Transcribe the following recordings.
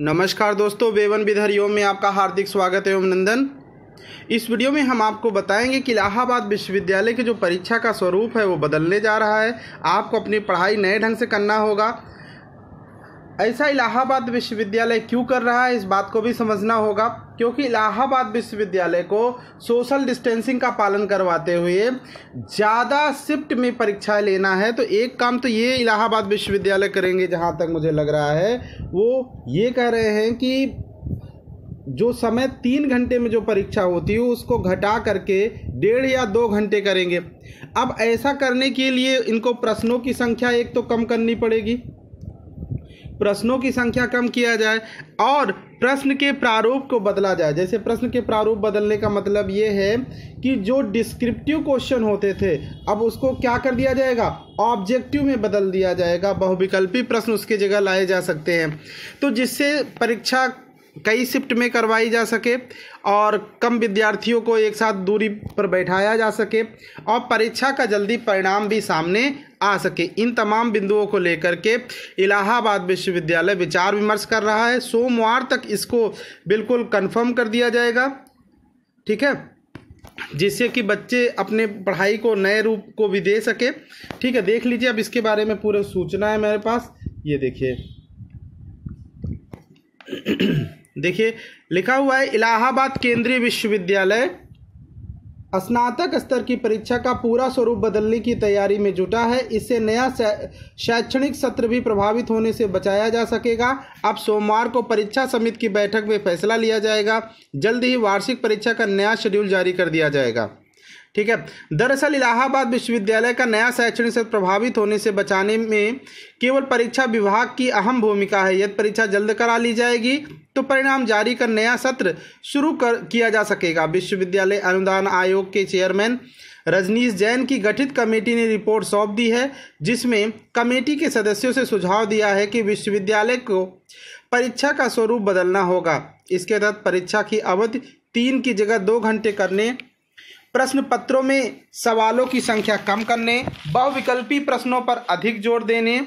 नमस्कार दोस्तों वेवन विधर योग में आपका हार्दिक स्वागत एवं नंदन इस वीडियो में हम आपको बताएंगे कि इलाहाबाद विश्वविद्यालय के जो परीक्षा का स्वरूप है वो बदलने जा रहा है आपको अपनी पढ़ाई नए ढंग से करना होगा ऐसा इलाहाबाद विश्वविद्यालय क्यों कर रहा है इस बात को भी समझना होगा क्योंकि इलाहाबाद विश्वविद्यालय को सोशल डिस्टेंसिंग का पालन करवाते हुए ज़्यादा शिफ्ट में परीक्षा लेना है तो एक काम तो ये इलाहाबाद विश्वविद्यालय करेंगे जहाँ तक मुझे लग रहा है वो ये कह रहे हैं कि जो समय तीन घंटे में जो परीक्षा होती है उसको घटा करके डेढ़ या दो घंटे करेंगे अब ऐसा करने के लिए इनको प्रश्नों की संख्या एक तो कम करनी पड़ेगी प्रश्नों की संख्या कम किया जाए और प्रश्न के प्रारूप को बदला जाए जैसे प्रश्न के प्रारूप बदलने का मतलब ये है कि जो डिस्क्रिप्टिव क्वेश्चन होते थे अब उसको क्या कर दिया जाएगा ऑब्जेक्टिव में बदल दिया जाएगा बहुविकल्पी प्रश्न उसकी जगह लाए जा सकते हैं तो जिससे परीक्षा कई शिफ्ट में करवाई जा सके और कम विद्यार्थियों को एक साथ दूरी पर बैठाया जा सके और परीक्षा का जल्दी परिणाम भी सामने आ सके इन तमाम बिंदुओं को लेकर के इलाहाबाद विश्वविद्यालय विचार विमर्श कर रहा है सोमवार तक इसको बिल्कुल कंफर्म कर दिया जाएगा ठीक है जिससे कि बच्चे अपने पढ़ाई को नए रूप को भी दे सके ठीक है देख लीजिए अब इसके बारे में पूरे सूचना है मेरे पास ये देखिए देखिए लिखा हुआ है इलाहाबाद केंद्रीय विश्वविद्यालय स्नातक स्तर की परीक्षा का पूरा स्वरूप बदलने की तैयारी में जुटा है इससे नया शैक्षणिक सत्र भी प्रभावित होने से बचाया जा सकेगा अब सोमवार को परीक्षा समिति की बैठक में फैसला लिया जाएगा जल्द ही वार्षिक परीक्षा का नया शेड्यूल जारी कर दिया जाएगा ठीक है दरअसल इलाहाबाद विश्वविद्यालय का नया शैक्षणिक सत्र प्रभावित होने से बचाने में केवल परीक्षा विभाग की अहम भूमिका है यदि परीक्षा जल्द करा ली जाएगी तो परिणाम जारी कर नया सत्र शुरू कर किया जा सकेगा विश्वविद्यालय अनुदान आयोग के चेयरमैन रजनीश जैन की गठित कमेटी ने रिपोर्ट सौंप दी है जिसमें कमेटी के सदस्यों से सुझाव दिया है कि विश्वविद्यालय को परीक्षा का स्वरूप बदलना होगा इसके तहत परीक्षा की अवधि तीन की जगह दो घंटे करने प्रश्न पत्रों में सवालों की संख्या कम करने बहुविकल्पी प्रश्नों पर अधिक जोर देने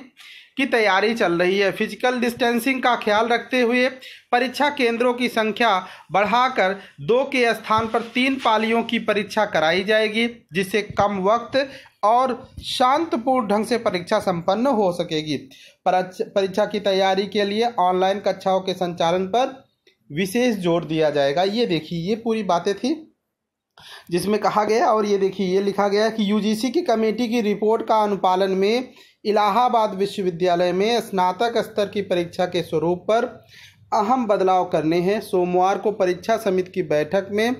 की तैयारी चल रही है फिजिकल डिस्टेंसिंग का ख्याल रखते हुए परीक्षा केंद्रों की संख्या बढ़ाकर दो के स्थान पर तीन पालियों की परीक्षा कराई जाएगी जिससे कम वक्त और शांतपूर्ण ढंग से परीक्षा संपन्न हो सकेगी परीक्षा की तैयारी के लिए ऑनलाइन कक्षाओं के संचालन पर विशेष जोर दिया जाएगा ये देखिए ये पूरी बातें थी जिसमें कहा गया और ये देखिए ये लिखा गया कि यूजीसी की कमेटी की रिपोर्ट का अनुपालन में इलाहाबाद विश्वविद्यालय में स्नातक स्तर की परीक्षा के स्वरूप पर अहम बदलाव करने हैं सोमवार को परीक्षा समिति की बैठक में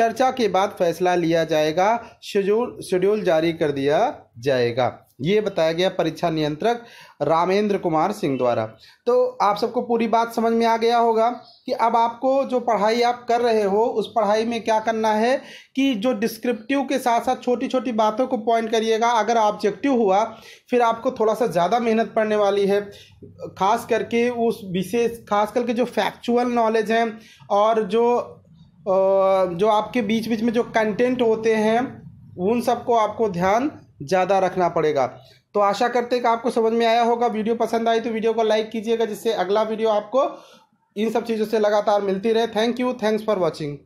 चर्चा के बाद फैसला लिया जाएगा शेड्यूल शेड्यूल जारी कर दिया जाएगा ये बताया गया परीक्षा नियंत्रक रामेंद्र कुमार सिंह द्वारा तो आप सबको पूरी बात समझ में आ गया होगा कि अब आपको जो पढ़ाई आप कर रहे हो उस पढ़ाई में क्या करना है कि जो डिस्क्रिप्टिव के साथ साथ छोटी छोटी बातों को पॉइंट करिएगा अगर ऑब्जेक्टिव हुआ फिर आपको थोड़ा सा ज़्यादा मेहनत पड़ने वाली है खास करके उस विशेष खास करके जो फैक्चुअल नॉलेज हैं और जो जो आपके बीच बीच में जो कंटेंट होते हैं उन सबको आपको ध्यान ज़्यादा रखना पड़ेगा तो आशा करते हैं कि आपको समझ में आया होगा वीडियो पसंद आई तो वीडियो को लाइक कीजिएगा जिससे अगला वीडियो आपको इन सब चीज़ों से लगातार मिलती रहे thank you thanks for watching